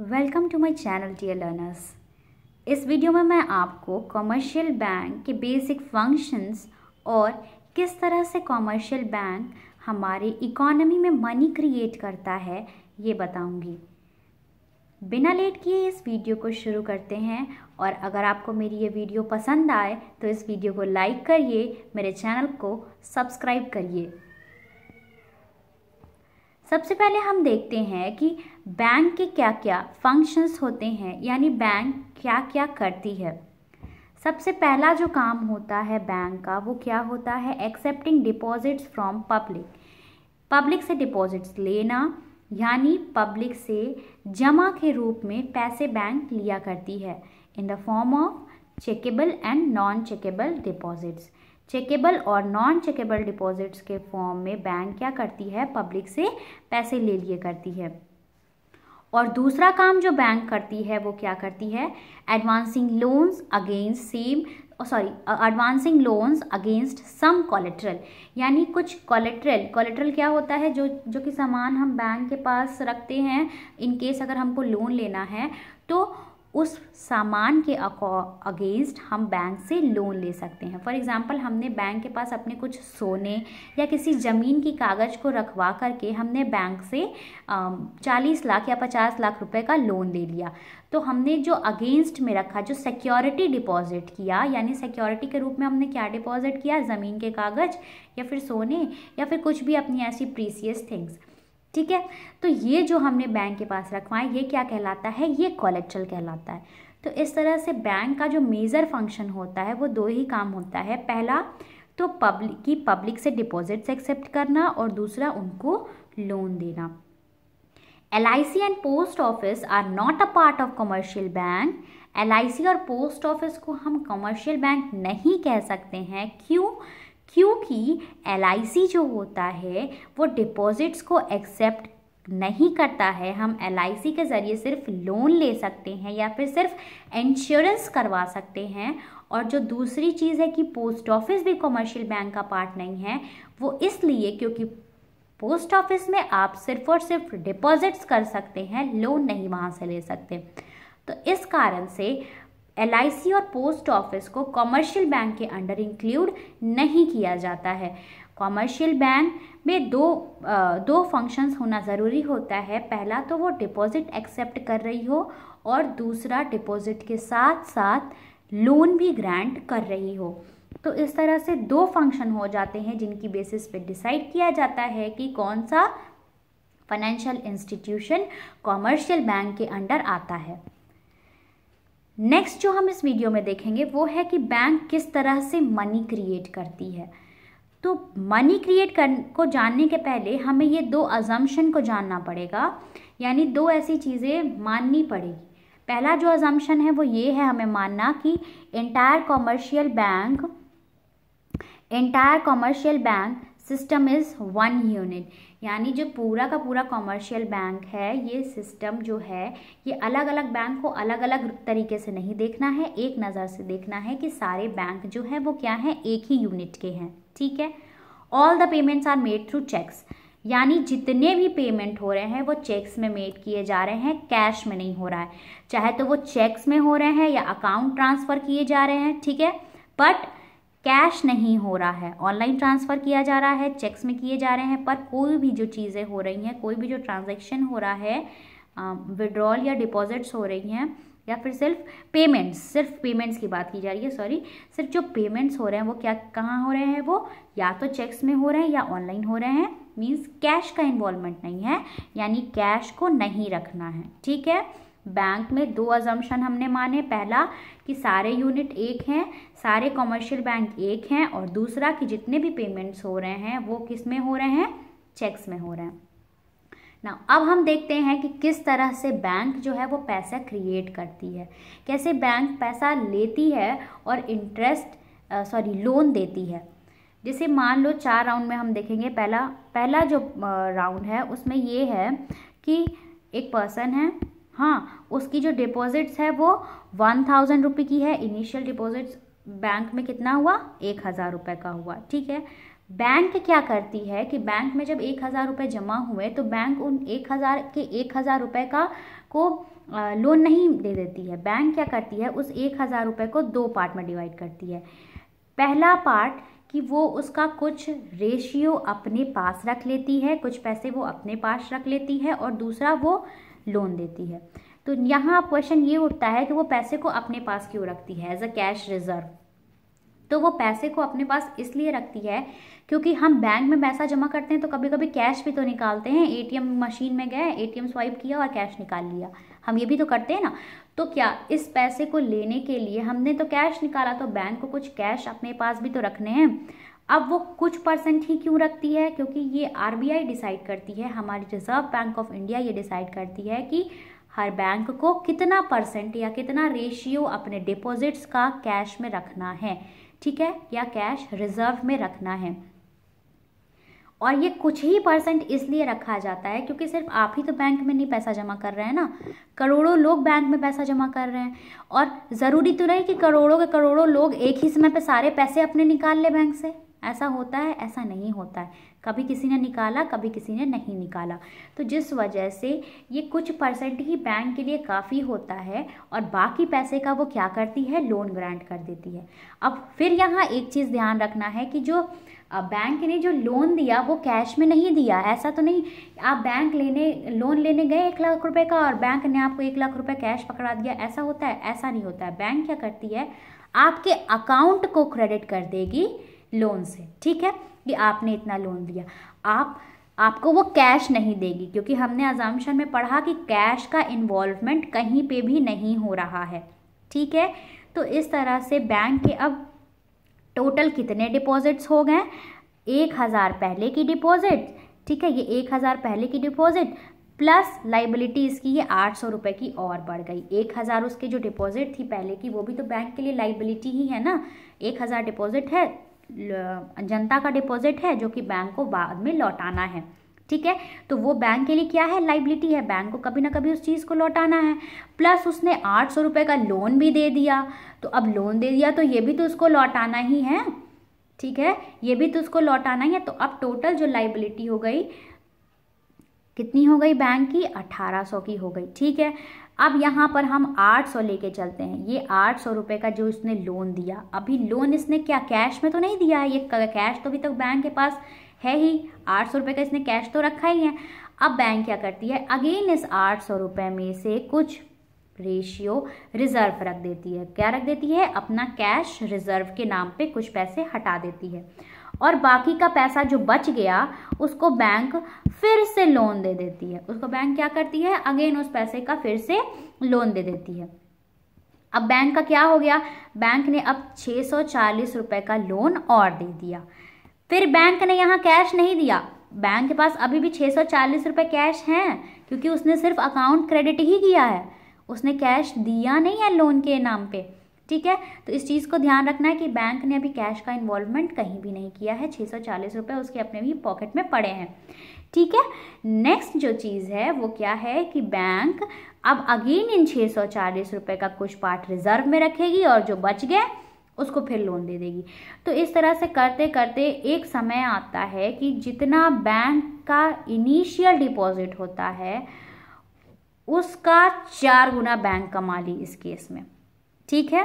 welcome to my channel dear learners इस video में मैं आपको कॉमर्शियल बैंक के बेसिक फंक्शंस और किस तरह से कॉमर्शियल बैंक हमारे इकोनॉमी में मनी क्रिएट करता है ये बताऊंगी बिना लेट किए इस वीडियो को शुरू करते हैं और अगर आपको मेरी ये वीडियो पसंद आए तो इस वीडियो को लाइक करिए मेरे चैनल को सब्सक्राइब करिए सबसे पहले हम देखते हैं कि बैंक के क्या क्या फंक्शंस होते हैं यानी बैंक क्या क्या करती है सबसे पहला जो काम होता है बैंक का वो क्या होता है accepting deposits from public public से डिपॉजिट्स लेना यानी पब्लिक से जमा के रूप में पैसे बैंक लिया करती है in the form of checkable and non checkable deposits checkable और नॉन चेकेबल डिपॉजिट्स के फॉर्म में बैंक क्या करती है पब्लिक से पैसे ले लिए करती है और दूसरा काम जो बैंक करती है वो क्या करती है advancing loans against same sorry advancing loans against some collateral यानी कुछ कोलेट्रल कोलेट्रल क्या होता है जो जो कि सामान हम बैंक के पास रखते हैं इन केस अगर हमको लोन लेना है तो उस सामान के अगेंस्ट हम बैंक से लोन ले सकते हैं फॉर एग्ज़ाम्पल हमने बैंक के पास अपने कुछ सोने या किसी ज़मीन की कागज़ को रखवा करके हमने बैंक से चालीस लाख या पचास लाख रुपए का लोन ले लिया तो हमने जो अगेंस्ट में रखा जो सिक्योरिटी डिपॉजिट किया यानी सिक्योरिटी के रूप में हमने क्या डिपॉजिट किया ज़मीन के कागज़ या फिर सोने या फिर कुछ भी अपनी ऐसी प्रीसियस थिंग्स ठीक है तो ये जो हमने बैंक के पास रखवाएं ये क्या कहलाता है ये कॉलेक्ट्रल कहलाता है तो इस तरह से बैंक का जो मेजर फंक्शन होता है वो दो ही काम होता है पहला तो पब्लिक की पब्लिक से डिपॉजिट्स एक्सेप्ट करना और दूसरा उनको लोन देना L and post office are not a part of commercial bank L और पोस्ट ऑफिस को हम कमर्शियल बैंक नहीं कह सकते हैं क्यों क्योंकि एल जो होता है वो डिपॉजिट्स को एक्सेप्ट नहीं करता है हम एल के ज़रिए सिर्फ लोन ले सकते हैं या फिर सिर्फ इंश्योरेंस करवा सकते हैं और जो दूसरी चीज़ है कि पोस्ट ऑफिस भी कमर्शियल बैंक का पार्ट नहीं है वो इसलिए क्योंकि पोस्ट ऑफिस में आप सिर्फ और सिर्फ डिपॉजिट्स कर सकते हैं लोन नहीं वहाँ से ले सकते तो इस कारण से एल और पोस्ट ऑफिस को कॉमर्शियल बैंक के अंडर इंक्लूड नहीं किया जाता है कॉमर्शियल बैंक में दो आ, दो फंक्शंस होना ज़रूरी होता है पहला तो वो डिपॉजिट एक्सेप्ट कर रही हो और दूसरा डिपॉजिट के साथ साथ लोन भी ग्रांट कर रही हो तो इस तरह से दो फंक्शन हो जाते हैं जिनकी बेसिस पे डिसाइड किया जाता है कि कौन सा फाइनेंशियल इंस्टीट्यूशन कॉमर्शियल बैंक के अंडर आता है नेक्स्ट जो हम इस वीडियो में देखेंगे वो है कि बैंक किस तरह से मनी क्रिएट करती है तो मनी क्रिएट कर को जानने के पहले हमें ये दो अजम्पन को जानना पड़ेगा यानी दो ऐसी चीज़ें माननी पड़ेगी पहला जो अजम्पन है वो ये है हमें मानना कि entire commercial bank entire commercial bank system is one unit यानी जो पूरा का पूरा कॉमर्शियल बैंक है ये सिस्टम जो है ये अलग अलग बैंक को अलग अलग तरीके से नहीं देखना है एक नज़र से देखना है कि सारे बैंक जो है वो क्या है एक ही यूनिट के हैं ठीक है all the payments are made through cheques यानी जितने भी पेमेंट हो रहे हैं वो चेक्स में मेड किए जा रहे हैं कैश में नहीं हो रहा है चाहे तो वो चेक्स में हो रहे हैं या अकाउंट ट्रांसफ़र किए जा रहे हैं ठीक है बट कैश नहीं हो रहा है ऑनलाइन ट्रांसफ़र किया जा रहा है चेक्स में किए जा रहे हैं पर कोई भी जो चीज़ें हो रही हैं कोई भी जो ट्रांजेक्शन हो रहा है विड्रॉल या डिपॉजिट्स हो रही हैं या फिर सिर्फ पेमेंट्स सिर्फ पेमेंट्स की बात की जा रही है सॉरी सिर्फ जो पेमेंट्स हो रहे हैं वो क्या कहाँ हो रहे हैं वो या तो चेक्स में हो रहे हैं या ऑनलाइन हो रहे हैं मीन्स कैश का इन्वॉल्वमेंट नहीं है यानी कैश को नहीं रखना है ठीक है बैंक में दो अजम्पन हमने माने पहला कि सारे यूनिट एक हैं सारे कॉमर्शियल बैंक एक हैं और दूसरा कि जितने भी पेमेंट्स हो रहे हैं वो किस में हो रहे हैं चेक्स में हो रहे हैं ना अब हम देखते हैं कि किस तरह से बैंक जो है वो पैसा क्रिएट करती है कैसे बैंक पैसा लेती है और इंटरेस्ट सॉरी लोन देती है जैसे मान लो चार राउंड में हम देखेंगे पहला पहला जो राउंड है उसमें ये है कि एक पर्सन है हाँ उसकी जो डिपॉजिट्स है वो वन थाउजेंड रुपये की है इनिशियल डिपॉजिट्स बैंक में कितना हुआ एक हज़ार रुपये का हुआ ठीक है बैंक क्या करती है कि बैंक में जब एक हज़ार रुपये जमा हुए तो बैंक उन एक हज़ार के एक हज़ार रुपये का को लोन नहीं दे देती है बैंक क्या करती है उस एक हज़ार रुपये को दो पार्ट में डिवाइड करती है पहला पार्ट कि वो उसका कुछ रेशियो अपने पास रख लेती है कुछ पैसे वो अपने पास रख लेती है और दूसरा वो लोन देती है तो यहाँ क्वेश्चन ये उठता है कि वो पैसे को अपने पास क्यों रखती है एज अ कैश रिजर्व तो वो पैसे को अपने पास इसलिए रखती है क्योंकि हम बैंक में पैसा जमा करते हैं तो कभी कभी कैश भी तो निकालते हैं एटीएम मशीन में गए एटीएम स्वाइप किया और कैश निकाल लिया हम ये भी तो करते हैं ना तो क्या इस पैसे को लेने के लिए हमने तो कैश निकाला तो बैंक को कुछ कैश अपने पास भी तो रखने हैं अब वो कुछ परसेंट ही क्यों रखती है क्योंकि ये आरबीआई डिसाइड करती है हमारी रिजर्व बैंक ऑफ इंडिया ये डिसाइड करती है कि हर बैंक को कितना परसेंट या कितना रेशियो अपने डिपॉजिट्स का कैश में रखना है ठीक है या कैश रिजर्व में रखना है और ये कुछ ही परसेंट इसलिए रखा जाता है क्योंकि सिर्फ आप ही तो बैंक में नहीं पैसा जमा कर रहे हैं ना करोड़ों लोग बैंक में पैसा जमा कर रहे हैं और ज़रूरी तो नहीं कि करोड़ों के करोड़ों लोग एक ही समय पर सारे पैसे अपने निकाल ले बैंक से ऐसा होता है ऐसा नहीं होता है कभी किसी ने निकाला कभी किसी ने नहीं निकाला तो जिस वजह से ये कुछ परसेंट ही बैंक के लिए काफ़ी होता है और बाकी पैसे का वो क्या करती है लोन ग्रांट कर देती है अब फिर यहाँ एक चीज़ ध्यान रखना है कि जो बैंक ने जो लोन दिया वो कैश में नहीं दिया ऐसा तो नहीं आप बैंक लेने लोन लेने गए एक लाख रुपए का और बैंक ने आपको एक लाख रुपए कैश पकड़ा दिया ऐसा होता है ऐसा नहीं होता है बैंक क्या करती है आपके अकाउंट को क्रेडिट कर देगी लोन से ठीक है कि आपने इतना लोन लिया आप आपको वो कैश नहीं देगी क्योंकि हमने अजामशन में पढ़ा कि कैश का इन्वॉल्वमेंट कहीं पे भी नहीं हो रहा है ठीक है तो इस तरह से बैंक के अब टोटल कितने डिपॉजिट्स हो गए एक हज़ार पहले की डिपॉजिट ठीक है ये एक हज़ार पहले की डिपॉजिट प्लस लाइबिलिटी इसकी ये आठ सौ रुपये की और बढ़ गई एक हज़ार उसकी जो डिपॉजिट थी पहले की वो भी तो बैंक के लिए लाइबिलिटी ही है ना एक हज़ार डिपॉजिट है जनता का डिपॉजिट है जो कि बैंक को बाद में लौटाना है ठीक है तो वो बैंक के लिए क्या है लाइबिलिटी है बैंक को कभी ना कभी उस चीज़ को लौटाना है प्लस उसने आठ सौ रुपये का लोन भी दे दिया तो अब लोन दे दिया तो ये भी तो उसको लौटाना ही है ठीक है ये भी तो उसको लौटाना ही है तो अब टोटल जो लाइबिलिटी हो गई कितनी हो गई बैंक की 1800 की हो गई ठीक है अब यहाँ पर हम 800 लेके चलते हैं ये 800 रुपए का जो इसने लोन दिया अभी लोन इसने क्या कैश में तो नहीं दिया है ये कैश तो अभी तक बैंक के पास है ही आठ सौ का इसने कैश तो रखा ही है अब बैंक क्या करती है अगेन इस आठ सौ रुपये में से कुछ रेशियो रिजर्व रख देती है क्या रख देती है अपना कैश रिजर्व के नाम पर कुछ पैसे हटा देती है और बाकी का पैसा जो बच गया उसको बैंक फिर से लोन दे देती है उसको बैंक क्या करती है अगेन उस पैसे का फिर से लोन दे देती है अब बैंक का क्या हो गया बैंक ने अब छः सौ चालीस का लोन और दे दिया फिर बैंक ने यहाँ कैश नहीं दिया बैंक के पास अभी भी छः सौ चालीस रुपए कैश हैं क्योंकि उसने सिर्फ अकाउंट क्रेडिट ही किया है उसने कैश दिया नहीं है लोन के नाम पे ठीक है तो इस चीज़ को ध्यान रखना है कि बैंक ने अभी कैश का इन्वॉल्वमेंट कहीं भी नहीं किया है छः सौ चालीस रुपये उसके अपने भी पॉकेट में पड़े हैं ठीक है नेक्स्ट जो चीज़ है वो क्या है कि बैंक अब अगेन इन छः सौ चालीस रुपये का कुछ पार्ट रिजर्व में रखेगी और जो बच गए उसको फिर लोन दे देगी तो इस तरह से करते करते एक समय आता है कि जितना बैंक का इनिशियल डिपॉजिट होता है उसका चार गुना बैंक कमा ली इस केस में ठीक है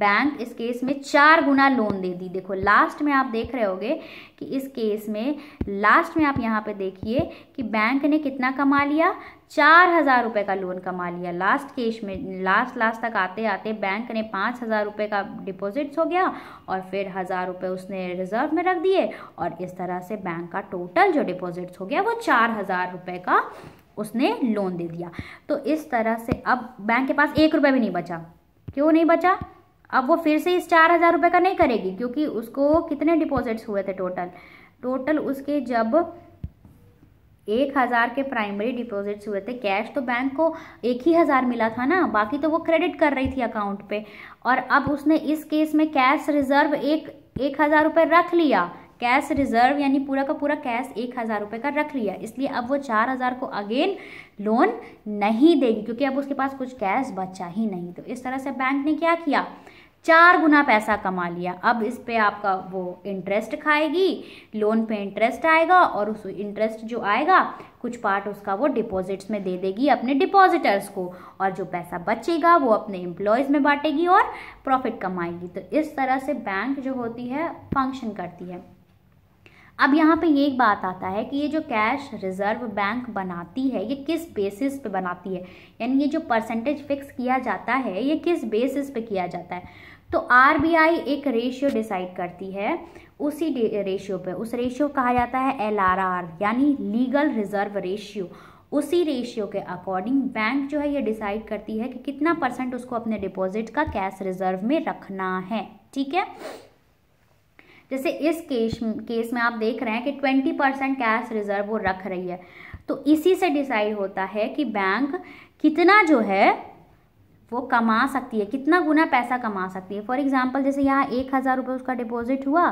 बैंक इस केस में चार गुना लोन दे दी देखो लास्ट में आप देख रहे होगे कि इस केस में लास्ट में आप यहाँ पे देखिए कि बैंक ने कितना कमा लिया चार हज़ार रुपये का लोन कमा लिया लास्ट केस में लास्ट लास्ट तक आते आते बैंक ने पाँच हज़ार रुपये का डिपॉजिट्स हो गया और फिर हज़ार रुपये उसने रिजर्व में रख दिए और इस तरह से बैंक का टोटल जो डिपॉजिट्स हो गया वो चार हज़ार रुपये का उसने लोन दे दिया तो इस तरह से अब बैंक के पास एक रुपया भी नहीं बचा क्यों नहीं बचा अब वो फिर से इस चार हज़ार रुपये का नहीं करेगी क्योंकि उसको कितने डिपॉजिट्स हुए थे टोटल टोटल उसके जब एक हज़ार के प्राइमरी डिपॉजिट्स हुए थे कैश तो बैंक को एक ही हज़ार मिला था ना बाकी तो वो क्रेडिट कर रही थी अकाउंट पे और अब उसने इस केस में कैश रिजर्व एक एक हज़ार रुपये रख लिया कैश रिजर्व यानी पूरा का पूरा कैश एक हज़ार रुपये का रख लिया इसलिए अब वो चार हज़ार को अगेन लोन नहीं देगी क्योंकि अब उसके पास कुछ कैश बचा ही नहीं तो इस तरह से बैंक ने क्या किया चार गुना पैसा कमा लिया अब इस पे आपका वो इंटरेस्ट खाएगी लोन पे इंटरेस्ट आएगा और उस इंटरेस्ट जो आएगा कुछ पार्ट उसका वो डिपॉजिट्स में दे देगी अपने डिपॉजिटर्स को और जो पैसा बचेगा वो अपने एम्प्लॉयज़ में बांटेगी और प्रॉफिट कमाएगी तो इस तरह से बैंक जो होती है फंक्शन करती है अब यहाँ पे ये एक बात आता है कि ये जो कैश रिजर्व बैंक बनाती है ये किस बेसिस पे बनाती है यानी ये जो परसेंटेज फिक्स किया जाता है ये किस बेसिस पे किया जाता है तो आर एक रेशियो डिसाइड करती है उसी रेशियो पे उस रेशियो कहा जाता है एल यानी लीगल रिजर्व रेशियो उसी रेशियो के अकॉर्डिंग बैंक जो है ये डिसाइड करती है कि कितना परसेंट उसको अपने डिपॉजिट का कैश रिजर्व में रखना है ठीक है जैसे इस केस केस में आप देख रहे हैं कि ट्वेंटी परसेंट कैश रिजर्व वो रख रही है तो इसी से डिसाइड होता है कि बैंक कितना जो है वो कमा सकती है कितना गुना पैसा कमा सकती है फॉर एग्जाम्पल जैसे यहाँ एक हज़ार रुपये उसका डिपॉजिट हुआ